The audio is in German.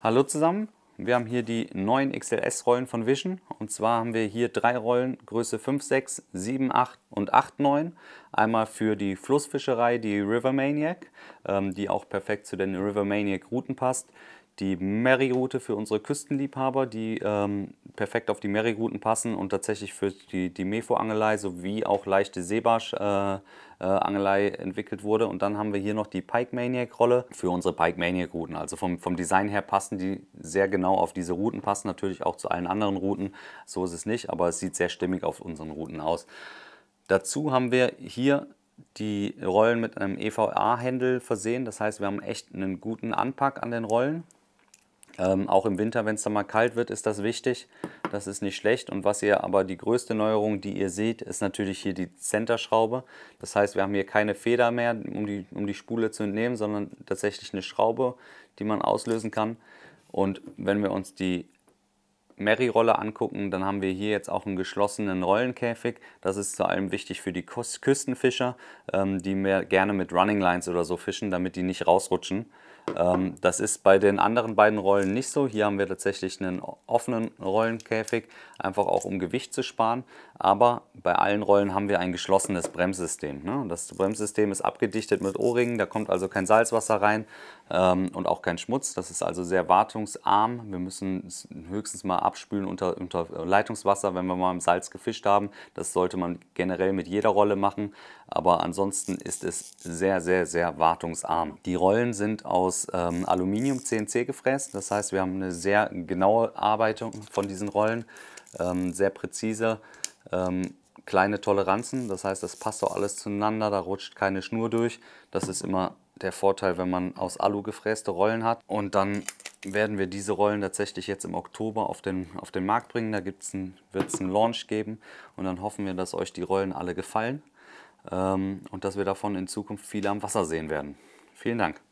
Hallo zusammen, wir haben hier die neuen XLS-Rollen von Vision und zwar haben wir hier drei Rollen Größe 5, 6, 7, 8, und 8.9. Einmal für die Flussfischerei, die River Maniac, ähm, die auch perfekt zu den River Maniac Routen passt. Die Merry-Route für unsere Küstenliebhaber, die ähm, perfekt auf die Merry-Routen passen und tatsächlich für die, die Mefo-Angelei sowie auch leichte Seebarsch-Angelei äh, äh, entwickelt wurde. Und dann haben wir hier noch die Pike Maniac-Rolle für unsere Pike Maniac-Routen. Also vom, vom Design her passen die sehr genau auf diese Routen, passen natürlich auch zu allen anderen Routen. So ist es nicht, aber es sieht sehr stimmig auf unseren Routen aus. Dazu haben wir hier die Rollen mit einem EVA-Händel versehen. Das heißt, wir haben echt einen guten Anpack an den Rollen. Ähm, auch im Winter, wenn es dann mal kalt wird, ist das wichtig. Das ist nicht schlecht. Und was ihr aber die größte Neuerung, die ihr seht, ist natürlich hier die Center-Schraube. Das heißt, wir haben hier keine Feder mehr, um die, um die Spule zu entnehmen, sondern tatsächlich eine Schraube, die man auslösen kann. Und wenn wir uns die Mary-Rolle angucken, dann haben wir hier jetzt auch einen geschlossenen Rollenkäfig. Das ist vor allem wichtig für die Küstenfischer, ähm, die mehr gerne mit Running Lines oder so fischen, damit die nicht rausrutschen. Ähm, das ist bei den anderen beiden Rollen nicht so. Hier haben wir tatsächlich einen offenen Rollenkäfig, einfach auch um Gewicht zu sparen. Aber bei allen Rollen haben wir ein geschlossenes Bremssystem. Ne? Das Bremssystem ist abgedichtet mit O-Ringen, da kommt also kein Salzwasser rein ähm, und auch kein Schmutz. Das ist also sehr wartungsarm. Wir müssen es höchstens mal abspülen unter, unter äh, Leitungswasser, wenn wir mal im Salz gefischt haben. Das sollte man generell mit jeder Rolle machen. Aber ansonsten ist es sehr, sehr, sehr wartungsarm. Die Rollen sind aus aus ähm, Aluminium CNC gefräst. Das heißt, wir haben eine sehr genaue Arbeitung von diesen Rollen, ähm, sehr präzise, ähm, kleine Toleranzen. Das heißt, das passt auch alles zueinander, da rutscht keine Schnur durch. Das ist immer der Vorteil, wenn man aus Alu gefräste Rollen hat. Und dann werden wir diese Rollen tatsächlich jetzt im Oktober auf den, auf den Markt bringen. Da wird es einen Launch geben und dann hoffen wir, dass euch die Rollen alle gefallen ähm, und dass wir davon in Zukunft viele am Wasser sehen werden. Vielen Dank.